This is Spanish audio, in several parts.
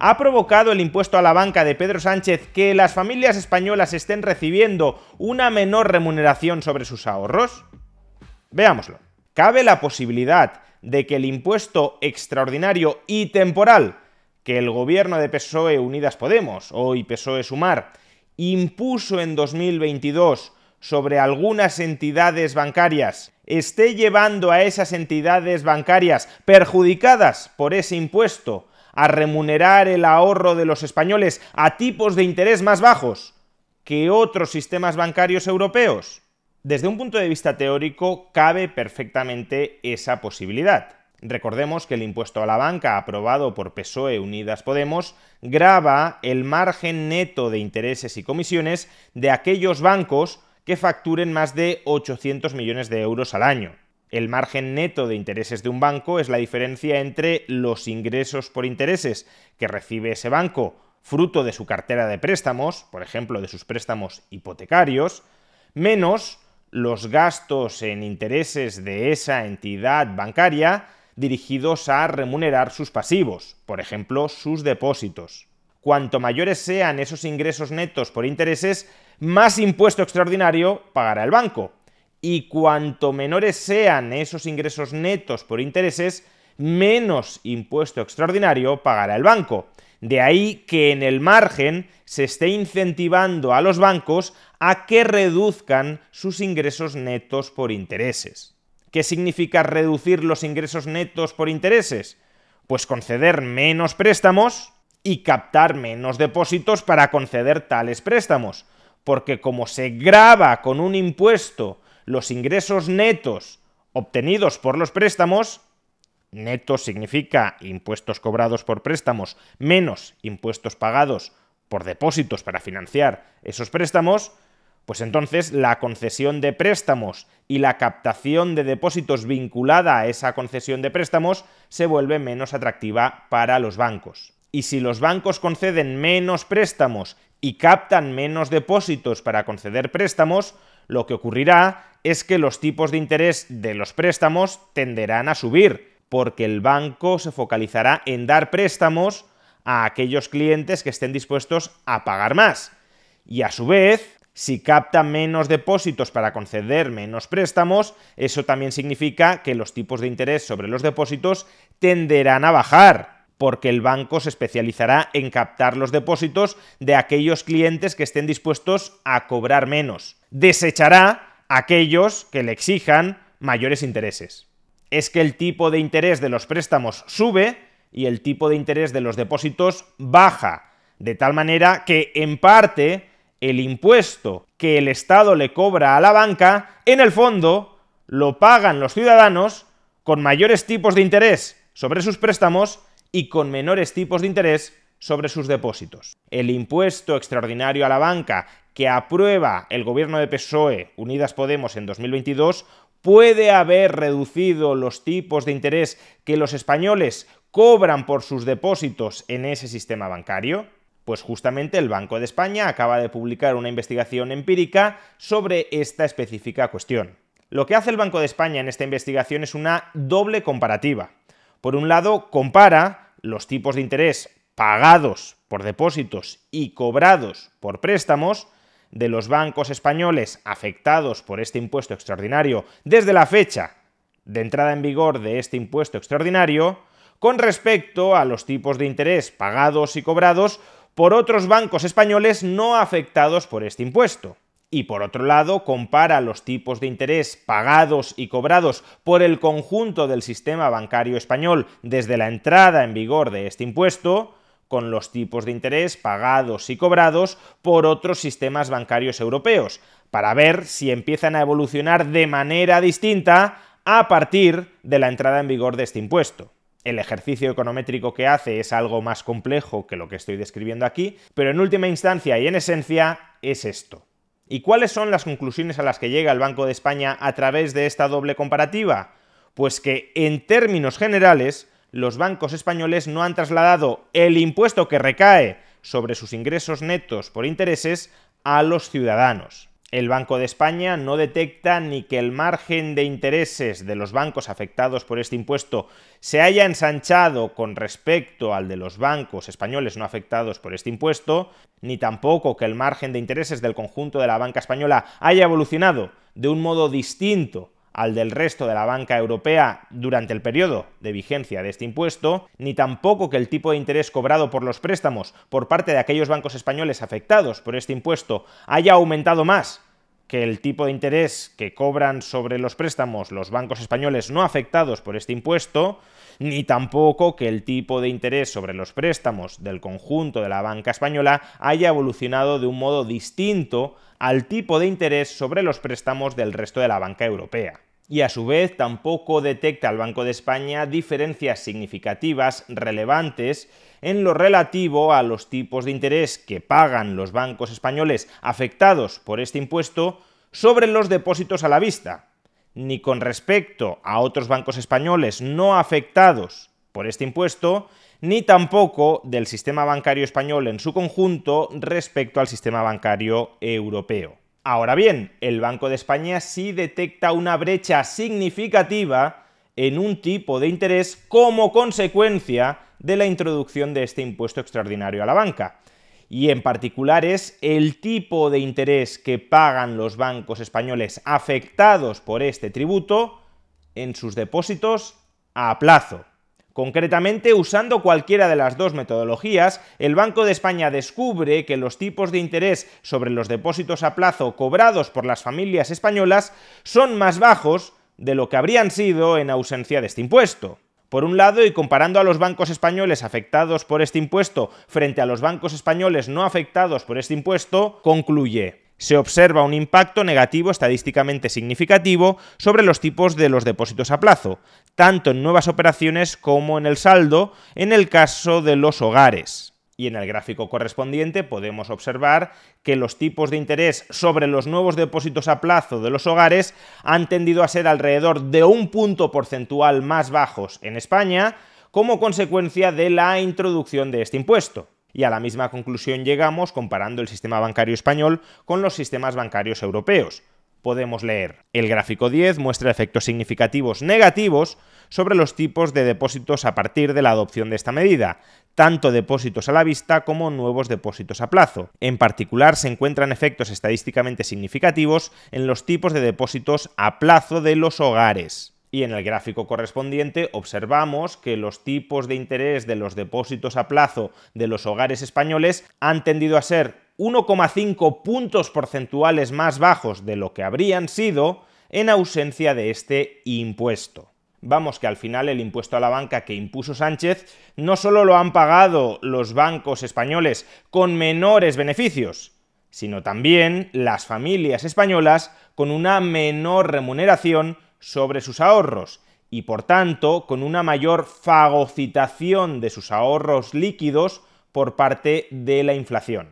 ¿Ha provocado el impuesto a la banca de Pedro Sánchez que las familias españolas estén recibiendo una menor remuneración sobre sus ahorros? Veámoslo. Cabe la posibilidad de que el impuesto extraordinario y temporal que el gobierno de PSOE Unidas Podemos, hoy PSOE Sumar, impuso en 2022 sobre algunas entidades bancarias esté llevando a esas entidades bancarias perjudicadas por ese impuesto a remunerar el ahorro de los españoles a tipos de interés más bajos que otros sistemas bancarios europeos? Desde un punto de vista teórico, cabe perfectamente esa posibilidad. Recordemos que el impuesto a la banca aprobado por PSOE Unidas Podemos grava el margen neto de intereses y comisiones de aquellos bancos que facturen más de 800 millones de euros al año. El margen neto de intereses de un banco es la diferencia entre los ingresos por intereses que recibe ese banco fruto de su cartera de préstamos, por ejemplo, de sus préstamos hipotecarios, menos los gastos en intereses de esa entidad bancaria dirigidos a remunerar sus pasivos, por ejemplo, sus depósitos. Cuanto mayores sean esos ingresos netos por intereses, más impuesto extraordinario pagará el banco y cuanto menores sean esos ingresos netos por intereses, menos impuesto extraordinario pagará el banco. De ahí que en el margen se esté incentivando a los bancos a que reduzcan sus ingresos netos por intereses. ¿Qué significa reducir los ingresos netos por intereses? Pues conceder menos préstamos y captar menos depósitos para conceder tales préstamos, porque como se graba con un impuesto los ingresos netos obtenidos por los préstamos, netos significa impuestos cobrados por préstamos menos impuestos pagados por depósitos para financiar esos préstamos, pues entonces la concesión de préstamos y la captación de depósitos vinculada a esa concesión de préstamos se vuelve menos atractiva para los bancos. Y si los bancos conceden menos préstamos y captan menos depósitos para conceder préstamos, lo que ocurrirá es que los tipos de interés de los préstamos tenderán a subir, porque el banco se focalizará en dar préstamos a aquellos clientes que estén dispuestos a pagar más. Y a su vez, si capta menos depósitos para conceder menos préstamos, eso también significa que los tipos de interés sobre los depósitos tenderán a bajar, porque el banco se especializará en captar los depósitos de aquellos clientes que estén dispuestos a cobrar menos. Desechará aquellos que le exijan mayores intereses. Es que el tipo de interés de los préstamos sube y el tipo de interés de los depósitos baja, de tal manera que, en parte, el impuesto que el Estado le cobra a la banca, en el fondo, lo pagan los ciudadanos con mayores tipos de interés sobre sus préstamos y con menores tipos de interés sobre sus depósitos. El impuesto extraordinario a la banca que aprueba el gobierno de PSOE Unidas Podemos en 2022 puede haber reducido los tipos de interés que los españoles cobran por sus depósitos en ese sistema bancario? Pues justamente el Banco de España acaba de publicar una investigación empírica sobre esta específica cuestión. Lo que hace el Banco de España en esta investigación es una doble comparativa. Por un lado, compara los tipos de interés pagados por depósitos y cobrados por préstamos de los bancos españoles afectados por este impuesto extraordinario desde la fecha de entrada en vigor de este impuesto extraordinario con respecto a los tipos de interés pagados y cobrados por otros bancos españoles no afectados por este impuesto. Y por otro lado, compara los tipos de interés pagados y cobrados por el conjunto del sistema bancario español desde la entrada en vigor de este impuesto con los tipos de interés pagados y cobrados por otros sistemas bancarios europeos, para ver si empiezan a evolucionar de manera distinta a partir de la entrada en vigor de este impuesto. El ejercicio econométrico que hace es algo más complejo que lo que estoy describiendo aquí, pero en última instancia y en esencia es esto. ¿Y cuáles son las conclusiones a las que llega el Banco de España a través de esta doble comparativa? Pues que, en términos generales, los bancos españoles no han trasladado el impuesto que recae sobre sus ingresos netos por intereses a los ciudadanos. El Banco de España no detecta ni que el margen de intereses de los bancos afectados por este impuesto se haya ensanchado con respecto al de los bancos españoles no afectados por este impuesto, ni tampoco que el margen de intereses del conjunto de la banca española haya evolucionado de un modo distinto al del resto de la banca europea durante el periodo de vigencia de este impuesto, ni tampoco que el tipo de interés cobrado por los préstamos por parte de aquellos bancos españoles afectados por este impuesto haya aumentado más que el tipo de interés que cobran sobre los préstamos los bancos españoles no afectados por este impuesto, ni tampoco que el tipo de interés sobre los préstamos del conjunto de la banca española haya evolucionado de un modo distinto al tipo de interés sobre los préstamos del resto de la banca europea y a su vez tampoco detecta el Banco de España diferencias significativas relevantes en lo relativo a los tipos de interés que pagan los bancos españoles afectados por este impuesto sobre los depósitos a la vista, ni con respecto a otros bancos españoles no afectados por este impuesto, ni tampoco del sistema bancario español en su conjunto respecto al sistema bancario europeo. Ahora bien, el Banco de España sí detecta una brecha significativa en un tipo de interés como consecuencia de la introducción de este impuesto extraordinario a la banca. Y en particular es el tipo de interés que pagan los bancos españoles afectados por este tributo en sus depósitos a plazo. Concretamente, usando cualquiera de las dos metodologías, el Banco de España descubre que los tipos de interés sobre los depósitos a plazo cobrados por las familias españolas son más bajos de lo que habrían sido en ausencia de este impuesto. Por un lado, y comparando a los bancos españoles afectados por este impuesto frente a los bancos españoles no afectados por este impuesto, concluye, se observa un impacto negativo estadísticamente significativo sobre los tipos de los depósitos a plazo, tanto en nuevas operaciones como en el saldo en el caso de los hogares. Y en el gráfico correspondiente podemos observar que los tipos de interés sobre los nuevos depósitos a plazo de los hogares han tendido a ser alrededor de un punto porcentual más bajos en España como consecuencia de la introducción de este impuesto. Y a la misma conclusión llegamos comparando el sistema bancario español con los sistemas bancarios europeos. Podemos leer, el gráfico 10 muestra efectos significativos negativos sobre los tipos de depósitos a partir de la adopción de esta medida, tanto depósitos a la vista como nuevos depósitos a plazo. En particular, se encuentran efectos estadísticamente significativos en los tipos de depósitos a plazo de los hogares. Y en el gráfico correspondiente observamos que los tipos de interés de los depósitos a plazo de los hogares españoles han tendido a ser 1,5 puntos porcentuales más bajos de lo que habrían sido en ausencia de este impuesto. Vamos que al final el impuesto a la banca que impuso Sánchez no solo lo han pagado los bancos españoles con menores beneficios, sino también las familias españolas con una menor remuneración sobre sus ahorros y por tanto con una mayor fagocitación de sus ahorros líquidos por parte de la inflación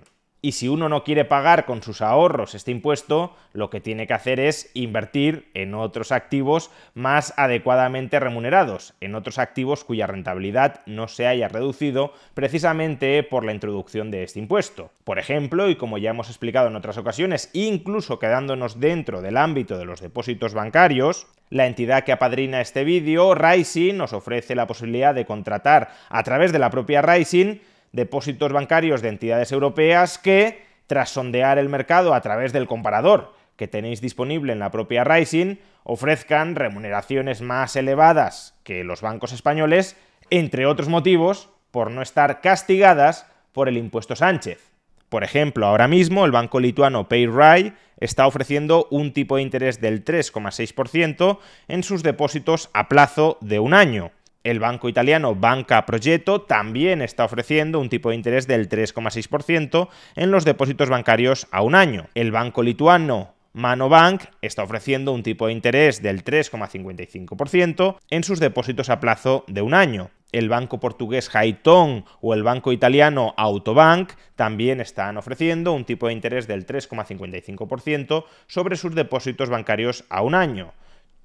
y si uno no quiere pagar con sus ahorros este impuesto, lo que tiene que hacer es invertir en otros activos más adecuadamente remunerados, en otros activos cuya rentabilidad no se haya reducido precisamente por la introducción de este impuesto. Por ejemplo, y como ya hemos explicado en otras ocasiones, incluso quedándonos dentro del ámbito de los depósitos bancarios, la entidad que apadrina este vídeo, Rising, nos ofrece la posibilidad de contratar a través de la propia Rising depósitos bancarios de entidades europeas que, tras sondear el mercado a través del comparador que tenéis disponible en la propia Rising, ofrezcan remuneraciones más elevadas que los bancos españoles, entre otros motivos, por no estar castigadas por el impuesto Sánchez. Por ejemplo, ahora mismo el banco lituano PayRai está ofreciendo un tipo de interés del 3,6% en sus depósitos a plazo de un año, el banco italiano Banca Progetto también está ofreciendo un tipo de interés del 3,6% en los depósitos bancarios a un año. El banco lituano Manobank está ofreciendo un tipo de interés del 3,55% en sus depósitos a plazo de un año. El banco portugués Haitong o el banco italiano Autobank también están ofreciendo un tipo de interés del 3,55% sobre sus depósitos bancarios a un año.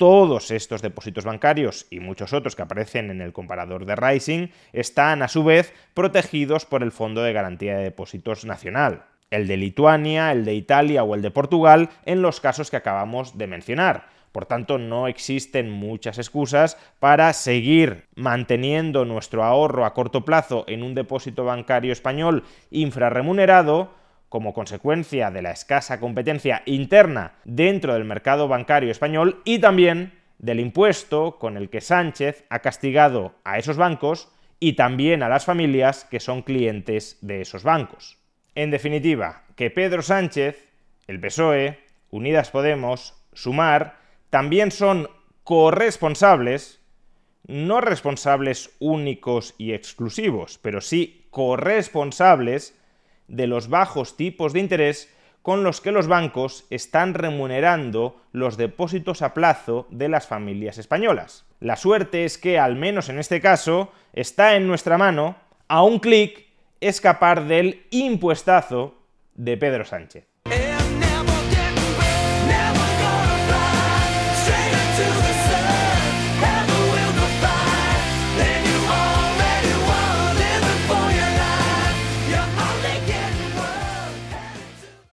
Todos estos depósitos bancarios y muchos otros que aparecen en el comparador de Rising están a su vez protegidos por el Fondo de Garantía de Depósitos Nacional, el de Lituania, el de Italia o el de Portugal en los casos que acabamos de mencionar. Por tanto, no existen muchas excusas para seguir manteniendo nuestro ahorro a corto plazo en un depósito bancario español infrarremunerado como consecuencia de la escasa competencia interna dentro del mercado bancario español y también del impuesto con el que Sánchez ha castigado a esos bancos y también a las familias que son clientes de esos bancos. En definitiva, que Pedro Sánchez, el PSOE, Unidas Podemos, Sumar, también son corresponsables, no responsables únicos y exclusivos, pero sí corresponsables de los bajos tipos de interés con los que los bancos están remunerando los depósitos a plazo de las familias españolas. La suerte es que, al menos en este caso, está en nuestra mano, a un clic, escapar del impuestazo de Pedro Sánchez.